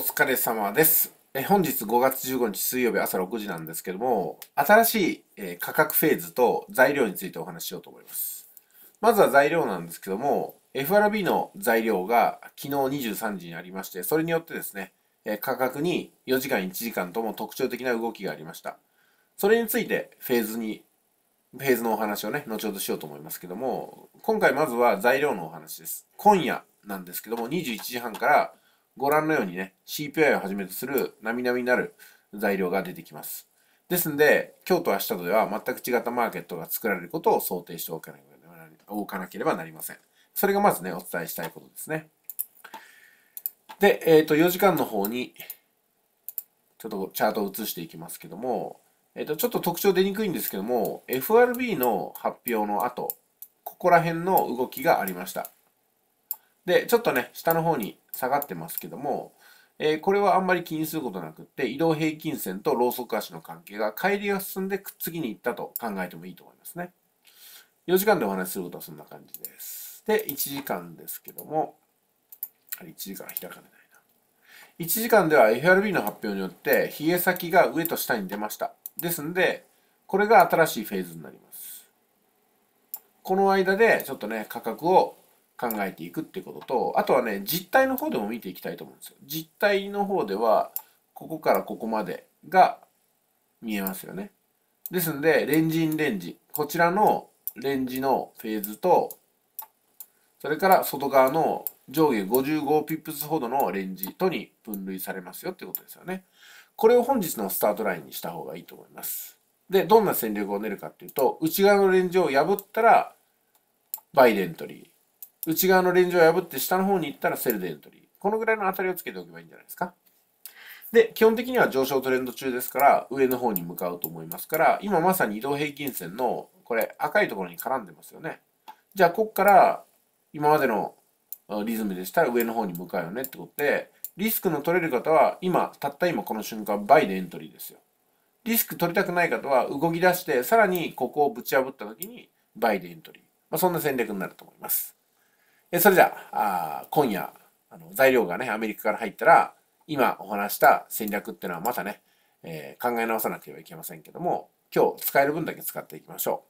お疲れ様です。え本日5月15日水曜日朝6時なんですけども、新しい、え価格フェーズと材料についてお話ししようと思います。まずは材料なんですけども、FRB の材料が昨日23時にありまして、それによってですね、え価格に4時間1時間とも特徴的な動きがありました。それについてフェーズに、フェーズのお話をね、後ほどしようと思いますけども、今回まずは材料のお話です。今夜なんですけども、21時半からご覧のようにね、CPI をはじめとする並々なる材料が出てきます。ですので、今日と明日とでは全く違ったマーケットが作られることを想定しておかなければなりません。それがまずね、お伝えしたいことですね。で、えっ、ー、と、4時間の方に、ちょっとチャートを移していきますけども、えっ、ー、と、ちょっと特徴出にくいんですけども、FRB の発表の後、ここら辺の動きがありました。で、ちょっとね、下の方に下がってますけども、えー、これはあんまり気にすることなくって、移動平均線とローソク足の関係が乖離が進んでく次にいったと考えてもいいと思いますね。4時間でお話しすることはそんな感じです。で、1時間ですけども、1時間開かれないな。1時間では FRB の発表によって、冷え先が上と下に出ました。ですんで、これが新しいフェーズになります。この間でちょっとね、価格を考えていくってことと、あとはね、実態の方でも見ていきたいと思うんですよ。実態の方では、ここからここまでが見えますよね。ですんで、レンジインレンジ。こちらのレンジのフェーズと、それから外側の上下55ピップスほどのレンジとに分類されますよってことですよね。これを本日のスタートラインにした方がいいと思います。で、どんな戦略を練るかっていうと、内側のレンジを破ったら、バイデントリー。内側のレンジを破って下の方に行ったらセルでエントリー。このぐらいの当たりをつけておけばいいんじゃないですか。で、基本的には上昇トレンド中ですから、上の方に向かうと思いますから、今まさに移動平均線の、これ赤いところに絡んでますよね。じゃあ、こっから、今までのリズムでしたら上の方に向かうよねってことで、リスクの取れる方は、今、たった今この瞬間、倍でエントリーですよ。リスク取りたくない方は、動き出して、さらにここをぶち破った時に、倍でエントリー。まあ、そんな戦略になると思います。えそれじゃあ、あ今夜、あの材料がね、アメリカから入ったら、今お話した戦略っていうのはまたね、えー、考え直さなければいけませんけども、今日使える分だけ使っていきましょう。